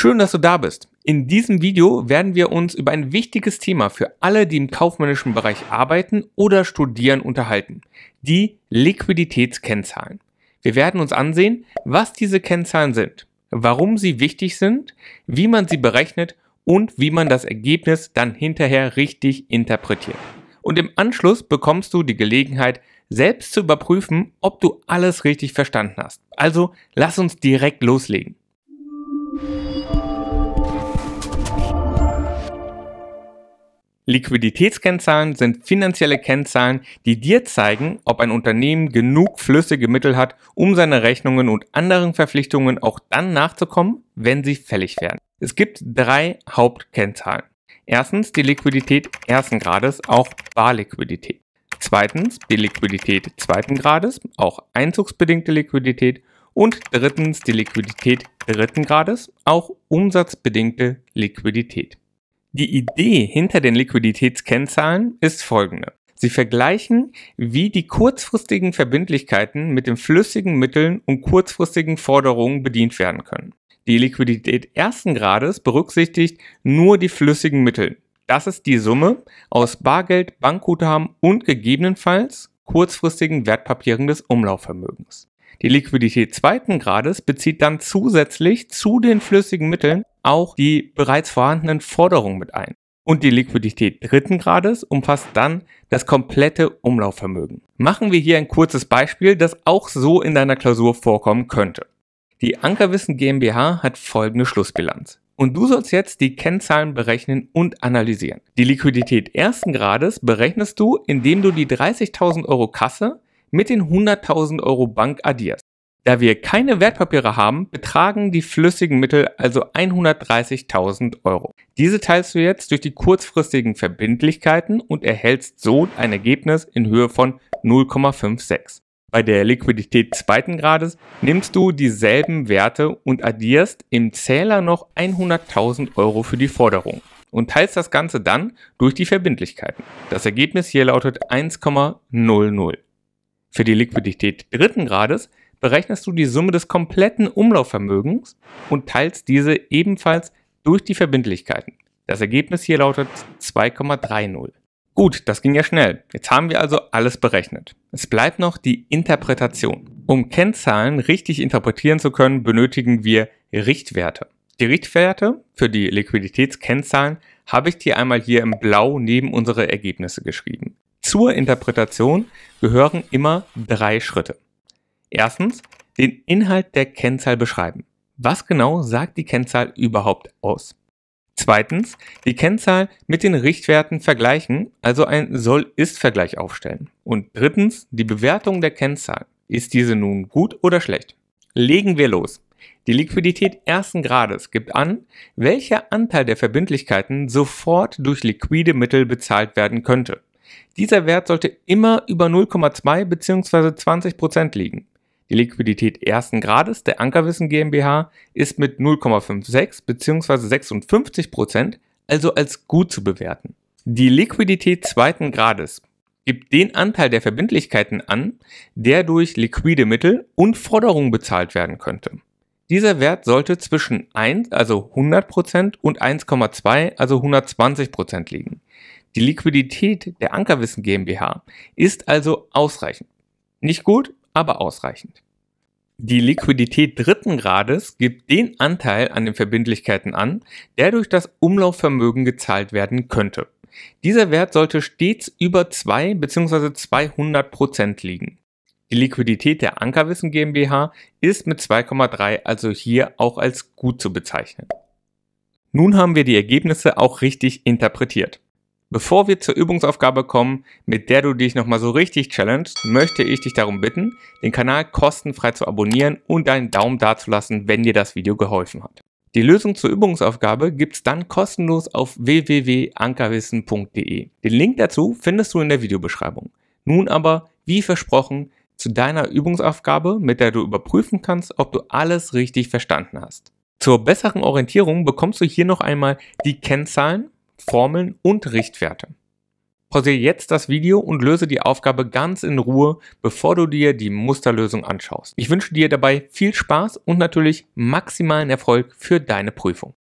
Schön, dass du da bist. In diesem Video werden wir uns über ein wichtiges Thema für alle, die im kaufmännischen Bereich arbeiten oder studieren, unterhalten. Die Liquiditätskennzahlen. Wir werden uns ansehen, was diese Kennzahlen sind, warum sie wichtig sind, wie man sie berechnet und wie man das Ergebnis dann hinterher richtig interpretiert. Und im Anschluss bekommst du die Gelegenheit, selbst zu überprüfen, ob du alles richtig verstanden hast. Also lass uns direkt loslegen. Liquiditätskennzahlen sind finanzielle Kennzahlen, die dir zeigen, ob ein Unternehmen genug flüssige Mittel hat, um seine Rechnungen und anderen Verpflichtungen auch dann nachzukommen, wenn sie fällig werden. Es gibt drei Hauptkennzahlen. Erstens die Liquidität ersten Grades, auch Barliquidität. Zweitens die Liquidität zweiten Grades, auch einzugsbedingte Liquidität. Und drittens die Liquidität dritten Grades, auch umsatzbedingte Liquidität. Die Idee hinter den Liquiditätskennzahlen ist folgende. Sie vergleichen, wie die kurzfristigen Verbindlichkeiten mit den flüssigen Mitteln und kurzfristigen Forderungen bedient werden können. Die Liquidität ersten Grades berücksichtigt nur die flüssigen Mittel. Das ist die Summe aus Bargeld, Bankguthaben und gegebenenfalls kurzfristigen Wertpapieren des Umlaufvermögens. Die Liquidität zweiten Grades bezieht dann zusätzlich zu den flüssigen Mitteln auch die bereits vorhandenen Forderungen mit ein. Und die Liquidität dritten Grades umfasst dann das komplette Umlaufvermögen. Machen wir hier ein kurzes Beispiel, das auch so in deiner Klausur vorkommen könnte. Die Ankerwissen GmbH hat folgende Schlussbilanz. Und du sollst jetzt die Kennzahlen berechnen und analysieren. Die Liquidität ersten Grades berechnest du, indem du die 30.000 Euro Kasse mit den 100.000 Euro Bank addierst. Da wir keine Wertpapiere haben, betragen die flüssigen Mittel also 130.000 Euro. Diese teilst du jetzt durch die kurzfristigen Verbindlichkeiten und erhältst so ein Ergebnis in Höhe von 0,56. Bei der Liquidität zweiten Grades nimmst du dieselben Werte und addierst im Zähler noch 100.000 Euro für die Forderung und teilst das Ganze dann durch die Verbindlichkeiten. Das Ergebnis hier lautet 1,00. Für die Liquidität dritten Grades berechnest du die Summe des kompletten Umlaufvermögens und teilst diese ebenfalls durch die Verbindlichkeiten. Das Ergebnis hier lautet 2,30. Gut, das ging ja schnell. Jetzt haben wir also alles berechnet. Es bleibt noch die Interpretation. Um Kennzahlen richtig interpretieren zu können, benötigen wir Richtwerte. Die Richtwerte für die Liquiditätskennzahlen habe ich dir einmal hier im Blau neben unsere Ergebnisse geschrieben. Zur Interpretation gehören immer drei Schritte. Erstens, den Inhalt der Kennzahl beschreiben. Was genau sagt die Kennzahl überhaupt aus? Zweitens, die Kennzahl mit den Richtwerten vergleichen, also ein Soll-Ist-Vergleich aufstellen. Und drittens, die Bewertung der Kennzahl. Ist diese nun gut oder schlecht? Legen wir los. Die Liquidität ersten Grades gibt an, welcher Anteil der Verbindlichkeiten sofort durch liquide Mittel bezahlt werden könnte. Dieser Wert sollte immer über 0,2 bzw. 20% liegen. Die Liquidität ersten Grades der Ankerwissen GmbH ist mit 0,56 bzw. 56 Prozent, also als gut zu bewerten. Die Liquidität zweiten Grades gibt den Anteil der Verbindlichkeiten an, der durch liquide Mittel und Forderungen bezahlt werden könnte. Dieser Wert sollte zwischen 1, also 100% und 1,2, also 120% liegen. Die Liquidität der Ankerwissen GmbH ist also ausreichend. Nicht gut, aber ausreichend. Die Liquidität dritten Grades gibt den Anteil an den Verbindlichkeiten an, der durch das Umlaufvermögen gezahlt werden könnte. Dieser Wert sollte stets über 2 bzw. 200 Prozent liegen. Die Liquidität der Ankerwissen GmbH ist mit 2,3 also hier auch als gut zu bezeichnen. Nun haben wir die Ergebnisse auch richtig interpretiert. Bevor wir zur Übungsaufgabe kommen, mit der du dich nochmal so richtig challengest, möchte ich dich darum bitten, den Kanal kostenfrei zu abonnieren und einen Daumen dazulassen, wenn dir das Video geholfen hat. Die Lösung zur Übungsaufgabe gibt's dann kostenlos auf www.ankerwissen.de. Den Link dazu findest du in der Videobeschreibung. Nun aber, wie versprochen, zu deiner Übungsaufgabe, mit der du überprüfen kannst, ob du alles richtig verstanden hast. Zur besseren Orientierung bekommst du hier noch einmal die Kennzahlen Formeln und Richtwerte. Pausiere jetzt das Video und löse die Aufgabe ganz in Ruhe, bevor du dir die Musterlösung anschaust. Ich wünsche dir dabei viel Spaß und natürlich maximalen Erfolg für deine Prüfung.